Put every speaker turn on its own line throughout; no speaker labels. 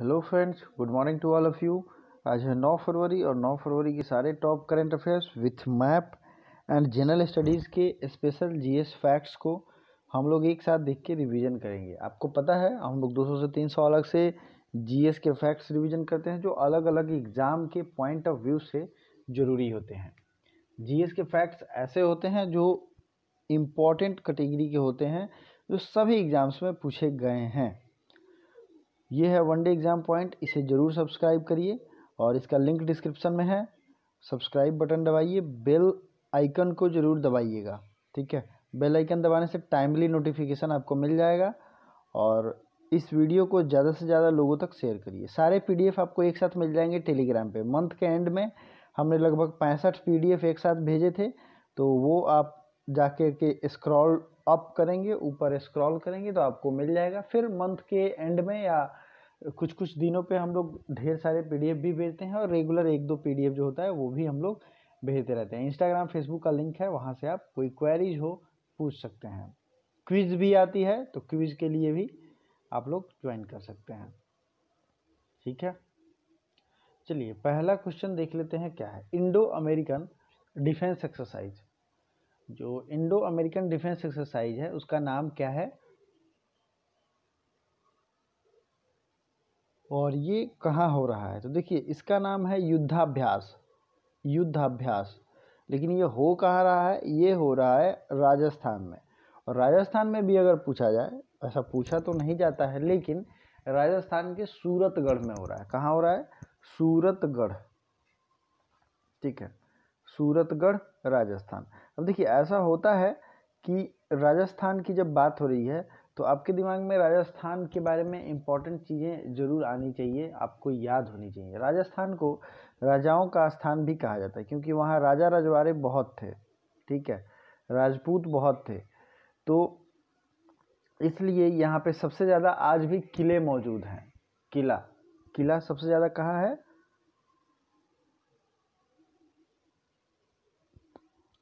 hello friends good morning to all of you आज है 9 फरवरी और 9 फरवरी के सारे top current affairs with map and general studies के स्पेशल जीएस फैक्ट्स को हम लोग एक साथ देख के रिवीजन करेंगे आपको पता है हम लोग 200 से 300 अलग से जीएस के फैक्ट्स रिवीजन करते हैं जो अलग अलग एग्ज़ाम के पॉइंट ऑफ व्यू से ज़रूरी होते हैं जी के फैक्ट्स ऐसे होते हैं जो इम्पॉर्टेंट कैटेगरी के होते हैं जो सभी एग्ज़ाम्स में पूछे गए हैं ये है वन डे एग्ज़ाम पॉइंट इसे ज़रूर सब्सक्राइब करिए और इसका लिंक डिस्क्रिप्शन में है सब्सक्राइब बटन दबाइए बेल आइकन को ज़रूर दबाइएगा ठीक है बेल आइकन दबाने से टाइमली नोटिफिकेशन आपको मिल जाएगा और इस वीडियो को ज़्यादा से ज़्यादा लोगों तक शेयर करिए सारे पी आपको एक साथ मिल जाएंगे टेलीग्राम पर मंथ के एंड में हमने लगभग पैंसठ पी एक साथ भेजे थे तो वो आप जाके के स्क्रॉल अप करेंगे ऊपर स्क्रॉल करेंगे तो आपको मिल जाएगा फिर मंथ के एंड में या कुछ कुछ दिनों पे हम लोग ढेर सारे पीडीएफ भी भेजते हैं और रेगुलर एक दो पीडीएफ जो होता है वो भी हम लोग भेजते रहते हैं इंस्टाग्राम फेसबुक का लिंक है वहाँ से आप कोई क्वेरीज हो पूछ सकते हैं क्विज भी आती है तो क्विज के लिए भी आप लोग ज्वाइन कर सकते हैं ठीक है चलिए पहला क्वेश्चन देख लेते हैं क्या है इंडो अमेरिकन डिफेंस एक्सरसाइज जो इंडो अमेरिकन डिफेंस एक्सरसाइज है उसका नाम क्या है और ये कहाँ हो रहा है तो देखिए इसका नाम है युद्धाभ्यास युद्धाभ्यास लेकिन ये हो कहाँ रहा है ये हो रहा है राजस्थान में और राजस्थान में भी अगर पूछा जाए ऐसा पूछा तो नहीं जाता है लेकिन राजस्थान के सूरतगढ़ में हो रहा है कहाँ हो रहा है सूरतगढ़ ठीक है सूरतगढ़ राजस्थान अब देखिए ऐसा होता है कि राजस्थान की जब बात हो रही है तो आपके दिमाग में राजस्थान के बारे में इम्पॉर्टेंट चीज़ें ज़रूर आनी चाहिए आपको याद होनी चाहिए राजस्थान को राजाओं का स्थान भी कहा जाता है क्योंकि वहाँ राजा रजवाड़े बहुत थे ठीक है राजपूत बहुत थे तो इसलिए यहाँ पे सबसे ज़्यादा आज भी किले मौजूद हैं किला किला सबसे ज़्यादा कहाँ है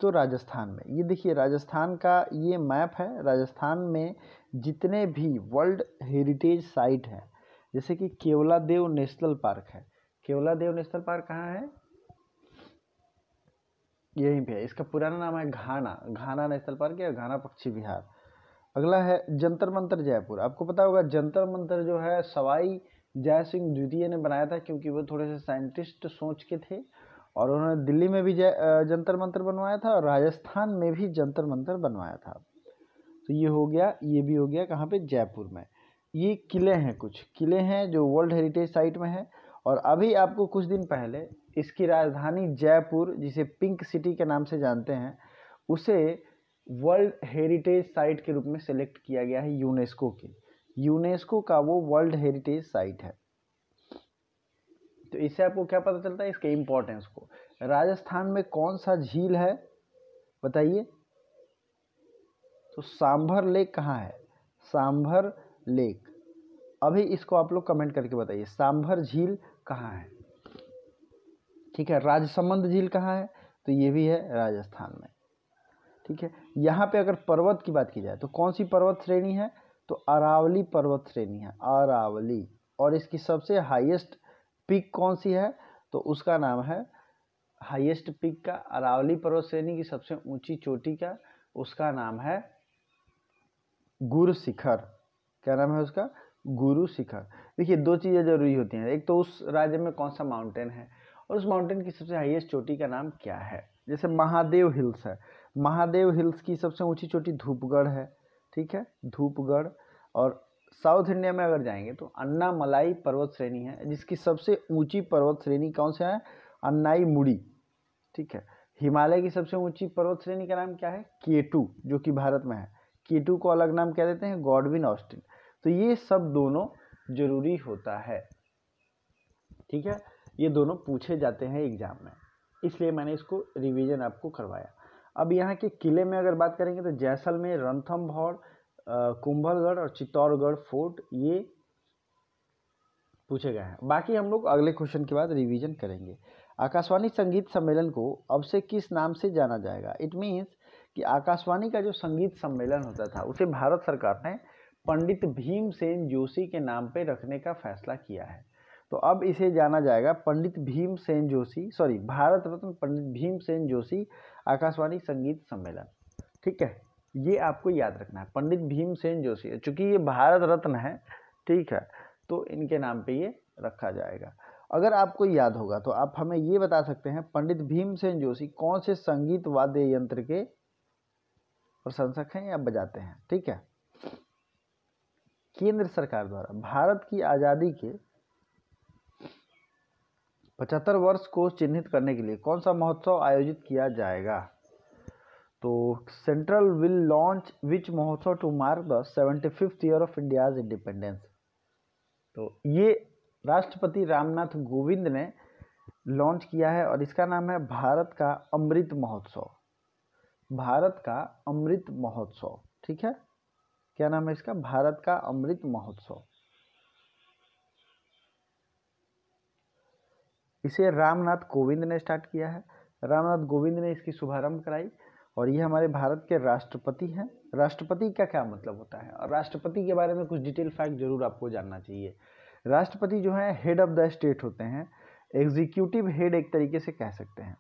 तो राजस्थान में ये देखिए राजस्थान का ये मैप है राजस्थान में जितने भी वर्ल्ड हेरिटेज साइट हैं जैसे कि केवला देव नेशनल पार्क है केवला देव नेशनल पार्क कहाँ है यहीं पे है इसका पुराना नाम है घाना घाना नेशनल पार्क या घाना पक्षी विहार अगला है जंतर मंतर जयपुर आपको पता होगा जंतर मंतर जो है सवाई जय सिंह द्वितीय ने बनाया था क्योंकि वो थोड़े से साइंटिस्ट सोच के थे और उन्होंने दिल्ली में भी जंतर मंतर बनवाया था और राजस्थान में भी जंतर मंतर बनवाया था तो ये हो गया ये भी हो गया कहाँ पे जयपुर में ये किले हैं कुछ किले हैं जो वर्ल्ड हेरिटेज साइट में है और अभी आपको कुछ दिन पहले इसकी राजधानी जयपुर जिसे पिंक सिटी के नाम से जानते हैं उसे वर्ल्ड हेरिटेज साइट के रूप में सेलेक्ट किया गया है यूनेस्को के यूनेस्को का वो वर्ल्ड हेरिटेज साइट है तो इससे आपको क्या पता चलता है इसके इम्पोर्टेंस को राजस्थान में कौन सा झील है बताइए तो सांभर लेक कहाँ है सांभर लेक अभी इसको आप लोग कमेंट करके बताइए सांभर झील कहाँ है ठीक है राजसमंद झील कहाँ है तो ये भी है राजस्थान में ठीक है यहाँ पे अगर पर्वत की बात की जाए तो कौन सी पर्वत श्रेणी है तो अरावली पर्वत श्रेणी है अरावली और इसकी सबसे हाईएस्ट पिक कौन सी है तो उसका नाम है हाईएस्ट पिक का अरावली पर्वत श्रेणी की सबसे ऊंची चोटी का उसका नाम है गुरु शिखर क्या नाम है उसका गुरु शिखर देखिए दो चीज़ें जरूरी होती हैं एक तो उस राज्य में कौन सा माउंटेन है और उस माउंटेन की सबसे हाईएस्ट चोटी का नाम क्या है जैसे महादेव हिल्स है महादेव हिल्स की सबसे ऊंची चोटी धूपगढ़ है ठीक है धूपगढ़ और साउथ इंडिया में अगर जाएंगे तो अन्ना मलाई पर्वत श्रेणी है जिसकी सबसे ऊंची पर्वत श्रेणी कौन सा है अन्नाई मुड़ी ठीक है हिमालय की सबसे ऊंची पर्वत श्रेणी का नाम क्या है केटू जो कि भारत में है केटू को अलग नाम क्या देते हैं गॉडविन ऑस्टिन तो ये सब दोनों जरूरी होता है ठीक है ये दोनों पूछे जाते हैं एग्जाम में इसलिए मैंने इसको रिवीजन आपको करवाया अब यहाँ के किले में अगर बात करेंगे तो जैसलमेर रणथम्भौर कुंभलगढ़ और चित्तौड़गढ़ फोर्ट ये पूछे गए हैं बाकी हम लोग अगले क्वेश्चन के बाद रिवीजन करेंगे आकाशवाणी संगीत सम्मेलन को अब से किस नाम से जाना जाएगा इट मीन्स कि आकाशवाणी का जो संगीत सम्मेलन होता था उसे भारत सरकार ने पंडित भीमसेन जोशी के नाम पे रखने का फैसला किया है तो अब इसे जाना जाएगा पंडित भीमसेन जोशी सॉरी भारत रत्न पंडित भीमसेन जोशी आकाशवाणी संगीत सम्मेलन ठीक है ये आपको याद रखना है पंडित भीमसेन जोशी चूँकि ये भारत रत्न है ठीक है तो इनके नाम पे ये रखा जाएगा अगर आपको याद होगा तो आप हमें ये बता सकते हैं पंडित भीमसेन जोशी कौन से संगीत वाद्य यंत्र के प्रशंसक हैं या बजाते हैं ठीक है केंद्र सरकार द्वारा भारत की आज़ादी के पचहत्तर वर्ष को चिन्हित करने के लिए कौन सा महोत्सव आयोजित किया जाएगा तो central will launch which Mahotsav to mark the seventy fifth year of India's independence तो ये राष्ट्रपति रामनाथ कोविंद ने लॉन्च किया है और इसका नाम है भारत का अमृत महोत्सव भारत का अमृत महोत्सव ठीक है क्या नाम है इसका भारत का अमृत महोत्सव इसे रामनाथ कोविंद ने स्टार्ट किया है रामनाथ गोविंद ने इसकी शुभारंभ कराई और ये हमारे भारत के राष्ट्रपति हैं राष्ट्रपति का क्या मतलब होता है और राष्ट्रपति के बारे में कुछ डिटेल फैक्ट जरूर आपको जानना चाहिए राष्ट्रपति जो है हेड ऑफ द स्टेट होते हैं एग्जीक्यूटिव हेड एक तरीके से कह सकते हैं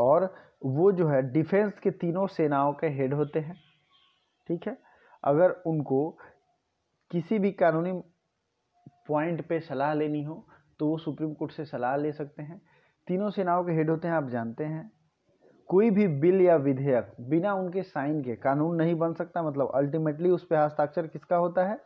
और वो जो है डिफेंस के तीनों सेनाओं के हेड होते हैं ठीक है अगर उनको किसी भी कानूनी पॉइंट पे सलाह लेनी हो तो वो सुप्रीम कोर्ट से सलाह ले सकते हैं तीनों सेनाओं के हेड होते हैं आप जानते हैं कोई भी बिल या विधेयक बिना उनके साइन के कानून नहीं बन सकता मतलब अल्टीमेटली उस पर हस्ताक्षर किसका होता है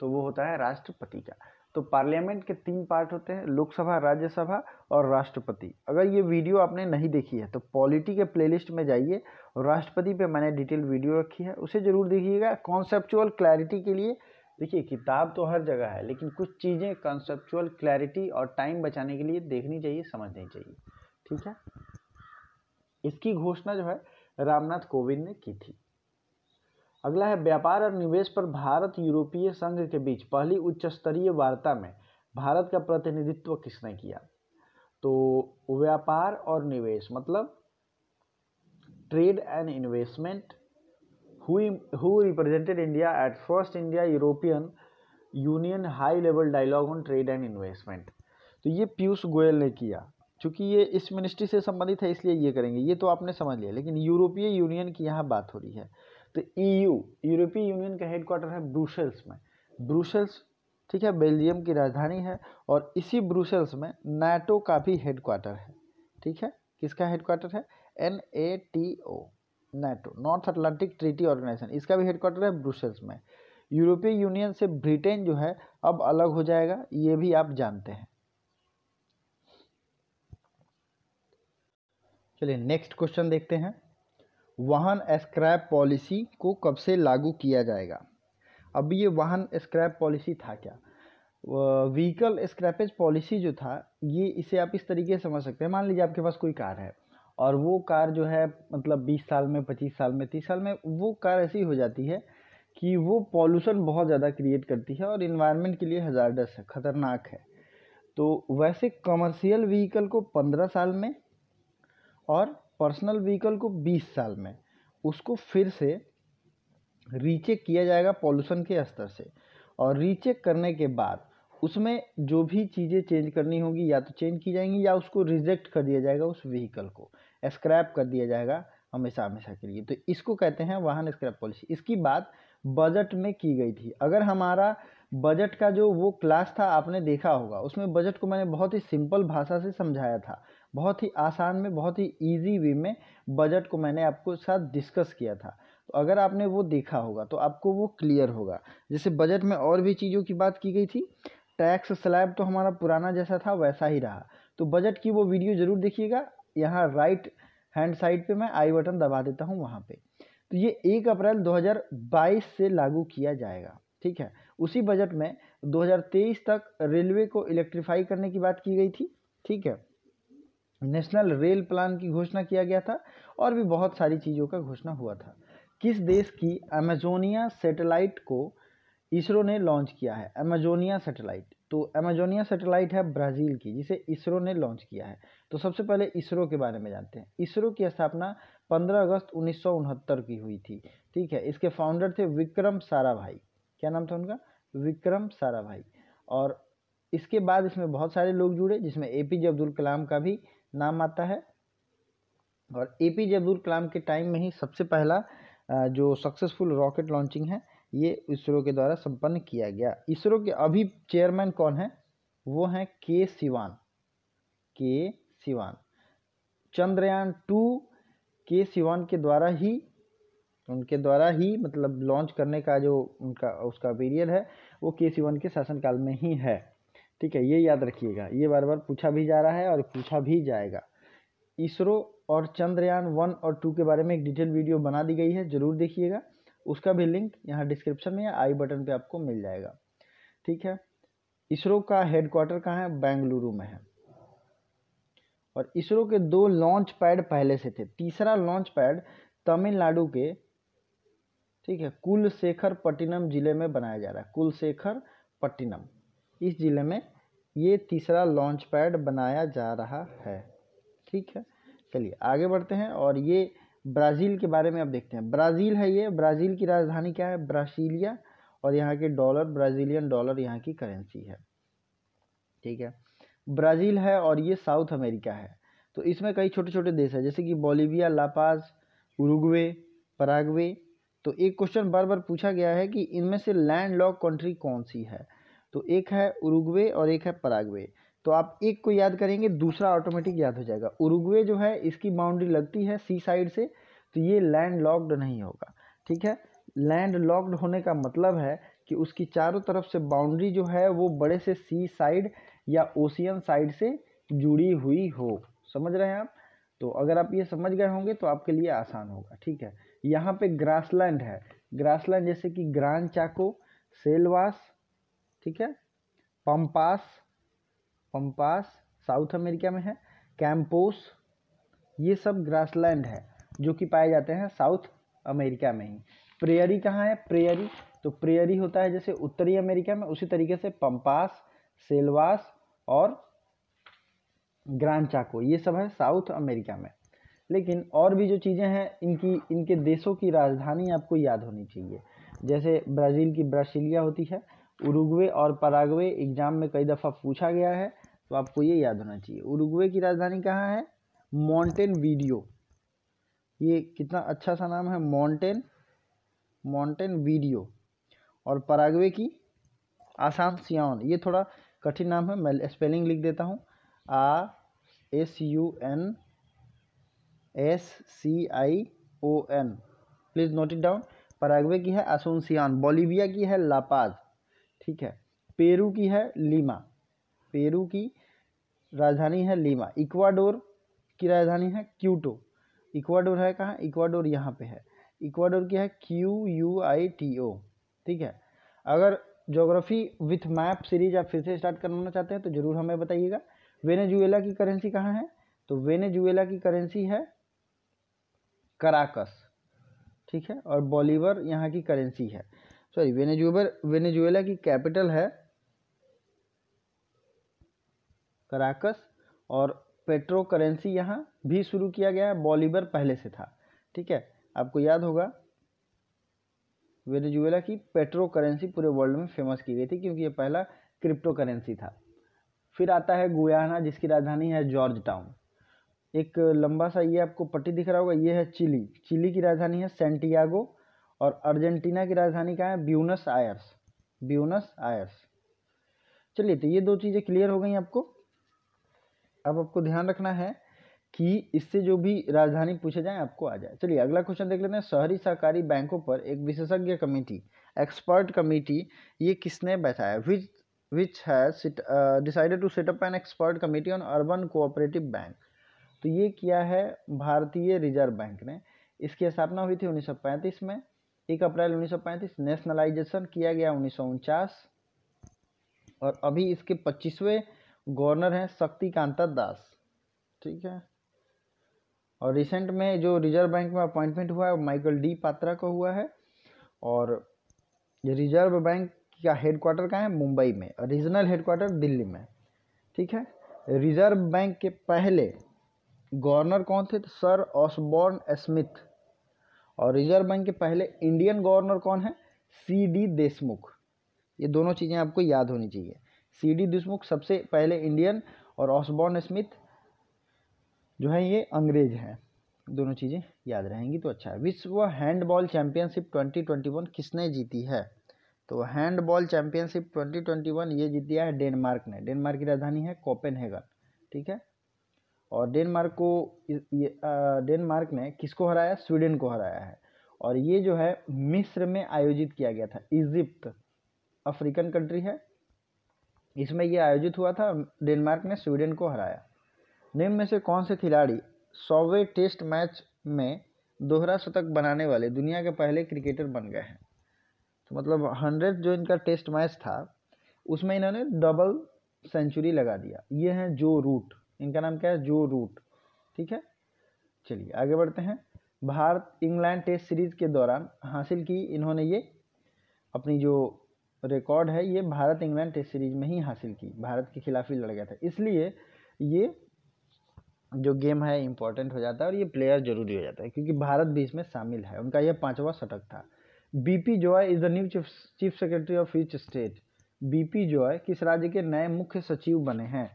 तो वो होता है राष्ट्रपति का तो पार्लियामेंट के तीन पार्ट होते हैं लोकसभा राज्यसभा और राष्ट्रपति अगर ये वीडियो आपने नहीं देखी है तो पॉलिटी के प्लेलिस्ट में जाइए और राष्ट्रपति पे मैंने डिटेल वीडियो रखी है उसे ज़रूर देखिएगा कॉन्सेप्चुअल क्लैरिटी के लिए देखिए किताब तो हर जगह है लेकिन कुछ चीज़ें कॉन्सेप्चुअल क्लैरिटी और टाइम बचाने के लिए देखनी चाहिए समझनी चाहिए ठीक है इसकी घोषणा जो है रामनाथ कोविंद ने की थी अगला है व्यापार और निवेश पर भारत यूरोपीय संघ के बीच पहली उच्च स्तरीय वार्ता में भारत का प्रतिनिधित्व किसने किया तो व्यापार और निवेश मतलब trade and investment who represented India at first India European Union high level dialogue on trade and investment तो ये पीयूष गोयल ने किया क्योंकि ये इस मिनिस्ट्री से संबंधित है इसलिए ये करेंगे ये तो आपने समझ लिया लेकिन यूरोपीय यूनियन की यहाँ बात हो रही है तो ईयू यूरोपीय यूनियन का हेडक्वार्टर है ब्रूसेल्स में ब्रूसेल्स ठीक है बेल्जियम की राजधानी है और इसी ब्रूसेल्स में नाटो का भी हेडक्वार्टर है ठीक है किसका हेडक्वार्टर है N A T O NATO North Atlantic Treaty Organisation इसका भी हेडक्वार्टर है ब्रूसेल्स में यूरोपीय यूनियन से ब्रिटेन जो है अब अलग हो जाएगा ये भी आप जानते हैं चलिए नेक्स्ट क्वेश्चन देखते हैं वाहन स्क्रैप पॉलिसी को कब से लागू किया जाएगा अब ये वाहन स्क्रैप पॉलिसी था क्या व्हीकल स्क्रैपेज पॉलिसी जो था ये इसे आप इस तरीके से समझ सकते हैं मान लीजिए आपके पास कोई कार है और वो कार जो है मतलब 20 साल में 25 साल में 30 साल में वो कार ऐसी हो जाती है कि वो पॉल्यूशन बहुत ज़्यादा क्रिएट करती है और इन्वायरमेंट के लिए हज़ार है ख़तरनाक है तो वैसे कमर्शियल व्हीकल को पंद्रह साल में और पर्सनल व्हीकल को 20 साल में उसको फिर से रीचेक किया जाएगा पॉल्यूशन के स्तर से और रीचेक करने के बाद उसमें जो भी चीज़ें चेंज करनी होगी या तो चेंज की जाएंगी या उसको रिजेक्ट कर दिया जाएगा उस व्हीकल को स्क्रैप कर दिया जाएगा हमेशा हमेशा के लिए तो इसको कहते हैं वाहन स्क्रैप पॉलिसी इसकी बात बजट में की गई थी अगर हमारा बजट का जो वो क्लास था आपने देखा होगा उसमें बजट को मैंने बहुत ही सिंपल भाषा से समझाया था बहुत ही आसान में बहुत ही ईजी वे में बजट को मैंने आपको साथ डिस्कस किया था तो अगर आपने वो देखा होगा तो आपको वो क्लियर होगा जैसे बजट में और भी चीज़ों की बात की गई थी टैक्स स्लैब तो हमारा पुराना जैसा था वैसा ही रहा तो बजट की वो वीडियो ज़रूर देखिएगा यहाँ राइट हैंड साइड पर मैं आई बटन दबा देता हूँ वहाँ पर तो ये एक अप्रैल दो से लागू किया जाएगा ठीक है उसी बजट में 2023 तक रेलवे को इलेक्ट्रीफाई करने की बात की गई थी ठीक है नेशनल रेल प्लान की घोषणा किया गया था और भी बहुत सारी चीज़ों का घोषणा हुआ था किस देश की अमेजोनिया सेटेलाइट को इसरो ने लॉन्च किया है अमेजोनिया सेटेलाइट तो अमेजोनिया सेटेलाइट है ब्राज़ील की जिसे इसरो ने लॉन्च किया है तो सबसे पहले इसरो के बारे में जानते हैं इसरो की स्थापना 15 अगस्त उन्नीस की हुई थी ठीक है इसके फाउंडर थे विक्रम साराभाई क्या नाम था उनका विक्रम साराभाई और इसके बाद इसमें बहुत सारे लोग जुड़े जिसमें ए पी जे अब्दुल कलाम का भी नाम आता है और ए पी जे अब्दुल कलाम के टाइम में ही सबसे पहला जो सक्सेसफुल रॉकेट लॉन्चिंग है ये इसरो के द्वारा संपन्न किया गया इसरो के अभी चेयरमैन कौन है वो हैं के सिवान के सिवान चंद्रयान टू के सिवान के द्वारा ही उनके द्वारा ही मतलब लॉन्च करने का जो उनका उसका पीरियड है वो के सिवान के शासनकाल में ही है ठीक है ये याद रखिएगा ये बार बार पूछा भी जा रहा है और पूछा भी जाएगा इसरो और चंद्रयान वन और टू के बारे में एक डिटेल वीडियो बना दी गई है ज़रूर देखिएगा उसका भी लिंक यहाँ डिस्क्रिप्शन में या आई बटन पे आपको मिल जाएगा ठीक है इसरो का हेडक्वार्टर कहाँ है बेंगलुरु में है और इसरो के दो लॉन्च पैड पहले से थे तीसरा लॉन्च पैड तमिलनाडु के ठीक है कुलशेखर पट्टिनम जिले में बनाया जा रहा है कुलशेखर पट्टिनम इस ज़िले में ये तीसरा लॉन्च पैड बनाया जा रहा है ठीक है चलिए आगे बढ़ते हैं और ये ब्राज़ील के बारे में अब देखते हैं ब्राज़ील है ये ब्राज़ील की राजधानी क्या है ब्राजीलिया और यहाँ के डॉलर ब्राज़ीलियन डॉलर यहाँ की करेंसी है ठीक है ब्राज़ील है और ये साउथ अमेरिका है तो इसमें कई छोटे छोटे देश हैं जैसे कि बोलीविया लापाज उरुग्वे पराग्वे तो एक क्वेश्चन बार बार पूछा गया है कि इनमें से लैंड लॉक कंट्री कौन सी है तो एक है उरुग्वे और एक है पराग्वे तो आप एक को याद करेंगे दूसरा ऑटोमेटिक याद हो जाएगा उरुग्वे जो है इसकी बाउंड्री लगती है सी साइड से तो ये लैंड लॉक्ड नहीं होगा ठीक है लैंड लॉक्ड होने का मतलब है कि उसकी चारों तरफ से बाउंड्री जो है वो बड़े से सी साइड या ओशियन साइड से जुड़ी हुई हो समझ रहे हैं आप तो अगर आप ये समझ गए होंगे तो आपके लिए आसान होगा ठीक है यहाँ पे ग्रासलैंड है ग्रासलैंड जैसे कि ग्रांड चाको सेलवास ठीक है पम्पास पम्पास साउथ अमेरिका में है कैम्पोस ये सब ग्रासलैंड है जो कि पाए जाते हैं साउथ अमेरिका में ही प्रेयरी कहाँ है प्रेयरी तो प्रेयरी होता है जैसे उत्तरी अमेरिका में उसी तरीके से पम्पास सेलवास और ग्रांचाको ये सब है साउथ अमेरिका में लेकिन और भी जो चीज़ें हैं इनकी इनके देशों की राजधानी आपको याद होनी चाहिए जैसे ब्राज़ील की ब्रासिलिया होती है उरुग्वे और पराग्वे एग्जाम में कई दफ़ा पूछा गया है तो आपको ये याद होना चाहिए उरुग्वे की राजधानी कहाँ है माउंटेन वीडियो ये कितना अच्छा सा नाम है माउंटेन माउंटेन वीडियो और पराग्वे की आसान सियान ये थोड़ा कठिन नाम है मैं स्पेलिंग लिख देता हूँ A S U N S C I O N please note it down Paraguay की है आसोनसियान बोलीविया की है लापाज ठीक है पेरू की है लीमा पेरू की राजधानी है लीमा इक्वाडोर की राजधानी है क्यूटो इक्वाडोर है कहाँ इक्वाडोर यहाँ पे है इक्वाडोर की है Q U I T O ठीक है अगर जोग्राफी विथ मैप सीरीज आप फिर से स्टार्ट करवाना चाहते हैं तो ज़रूर हमें बताइएगा वेनेजुएला की करेंसी कहाँ है तो वेनेजुएला की करेंसी है कराकस ठीक है और बॉलीवर यहाँ की करेंसी है सॉरी वेनेजुबर वेनेजुएला की कैपिटल है कराकस और पेट्रो करेंसी यहाँ भी शुरू किया गया है बॉलीबर पहले से था ठीक है आपको याद होगा वेनेजुएला की पेट्रो करेंसी पूरे वर्ल्ड में फेमस की गई थी क्योंकि ये पहला क्रिप्टो करेंसी था फिर आता है गुयाना जिसकी राजधानी है जॉर्ज टाउन एक लंबा सा ये आपको पट्टी दिख रहा होगा ये है चिली चिली की राजधानी है सेंटियागो और अर्जेंटीना की राजधानी कहाँ है ब्यूनस आयर्स ब्यूनस आयर्स चलिए तो ये दो चीज़ें क्लियर हो गई आपको अब आपको ध्यान रखना है कि इससे जो भी राजधानी पूछे जाए आपको आ जाए चलिए अगला क्वेश्चन देख लेते हैं शहरी सहकारी बैंकों पर एक विशेषज्ञ कमेटी एक्सपर्ट कमेटी ये किसने बैठाया which which has decided to set up an expert committee on urban cooperative bank तो ये किया है भारतीय रिजर्व बैंक ने इसकी स्थापना हुई थी उन्नीस में एक अप्रैल उन्नीस नेशनलाइजेशन किया गया उन्नीस और अभी इसके पच्चीसवें गवर्नर हैं शक्तिकांता दास ठीक है और रिसेंट में जो रिजर्व बैंक में अपॉइंटमेंट हुआ है माइकल डी पात्रा का हुआ है और ये रिजर्व बैंक का हेडक्वार्टर कहाँ है मुंबई में और रीजनल हेडक्वार्टर दिल्ली में ठीक है रिजर्व बैंक के पहले गवर्नर कौन थे सर ऑसबॉर्न स्मिथ और रिजर्व बैंक के पहले इंडियन गवर्नर कौन है सी डी देशमुख ये दोनों चीज़ें आपको याद होनी चाहिए सी डी देशमुख सबसे पहले इंडियन और ऑसबॉर्न स्मिथ जो है ये अंग्रेज हैं दोनों चीज़ें याद रहेंगी तो अच्छा है विश्व हैंडबॉल चैंपियनशिप 2021 किसने जीती है तो हैंडबॉल चैंपियनशिप 2021 ये जीती है डेनमार्क ने डेनमार्क की राजधानी है कोपेनहेगन ठीक है और डेनमार्क को डेनमार्क ने किसको हराया स्वीडन को हराया है और ये जो है मिस्र में आयोजित किया गया था इजिप्ट अफ्रीकन कंट्री है इसमें यह आयोजित हुआ था डेनमार्क ने स्वीडन को हराया निम्न में से कौन से खिलाड़ी सौवे टेस्ट मैच में दोहरा शतक बनाने वाले दुनिया के पहले क्रिकेटर बन गए हैं तो मतलब हंड्रेड जो इनका टेस्ट मैच था उसमें इन्होंने डबल सेंचुरी लगा दिया ये हैं जो रूट इनका नाम क्या है जो रूट ठीक है चलिए आगे बढ़ते हैं भारत इंग्लैंड टेस्ट सीरीज़ के दौरान हासिल की इन्होंने ये अपनी जो रिकॉर्ड है ये भारत इंग्लैंड टेस्ट सीरीज़ में ही हासिल की भारत के खिलाफ ही लड़ गया था इसलिए ये जो गेम है इम्पोर्टेंट हो जाता है और ये प्लेयर जरूरी हो जाता है क्योंकि भारत भी इसमें शामिल है उनका यह पाँचवा शतक था VP Joy is the new chief chief secretary of each state VP Joy किस राज्य के नए मुख्य सचिव बने हैं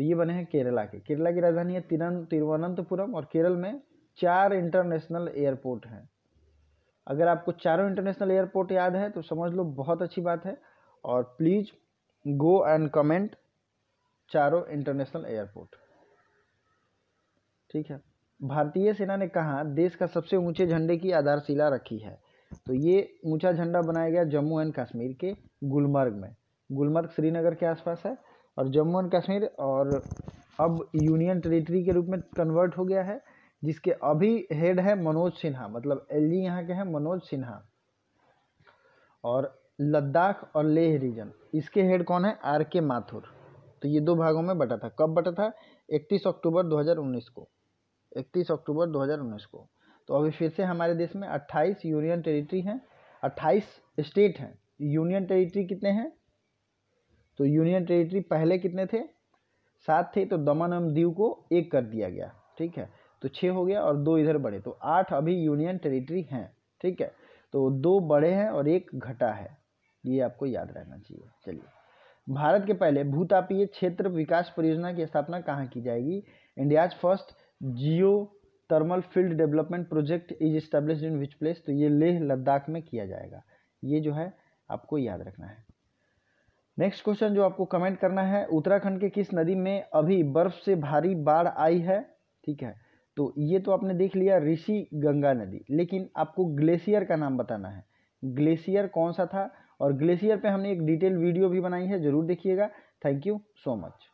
तो ये बने हैं केरला के केरला की राजधानी है तिरन तिरुवनंतपुरम और केरल में चार इंटरनेशनल एयरपोर्ट हैं अगर आपको चारों इंटरनेशनल एयरपोर्ट याद है तो समझ लो बहुत अच्छी बात है और प्लीज़ गो एंड कमेंट चारों इंटरनेशनल एयरपोर्ट ठीक है भारतीय सेना ने कहा देश का सबसे ऊंचे झंडे की आधारशिला रखी है तो ये ऊंचा झंडा बनाया गया जम्मू एंड कश्मीर के गुलमर्ग में गुलमर्ग श्रीनगर के आसपास है और जम्मू एंड कश्मीर और अब यूनियन टेरिटरी के रूप में कन्वर्ट हो गया है जिसके अभी हेड है मनोज सिन्हा मतलब एल जी यहाँ के हैं मनोज सिन्हा और लद्दाख और लेह रीजन इसके हेड कौन है आर के माथुर तो ये दो भागों में बटा था कब बटा था 31 अक्टूबर 2019 को 31 अक्टूबर 2019 को तो अभी फिर से हमारे देश में 28 यूनियन टेरिटरी हैं 28 स्टेट हैं यूनियन टेरिटरी कितने हैं तो यूनियन टेरिटरी पहले कितने थे सात थे तो दमन एवं दीव को एक कर दिया गया ठीक है तो छः हो गया और दो इधर बढ़े तो आठ अभी यूनियन टेरिटरी हैं ठीक है तो दो बड़े हैं और एक घटा है ये आपको याद रहना चाहिए चलिए भारत के पहले भूतापीय क्षेत्र विकास परियोजना की स्थापना कहाँ की जाएगी India's first geo thermal field development project is establish in which place तो ये लेह लद्दाख में किया जाएगा ये जो है आपको याद रखना है नेक्स्ट क्वेश्चन जो आपको कमेंट करना है उत्तराखंड के किस नदी में अभी बर्फ से भारी बाढ़ आई है ठीक है तो ये तो आपने देख लिया ऋषि गंगा नदी लेकिन आपको ग्लेशियर का नाम बताना है ग्लेशियर कौन सा था और ग्लेशियर पे हमने एक डिटेल वीडियो भी बनाई है ज़रूर देखिएगा थैंक यू सो मच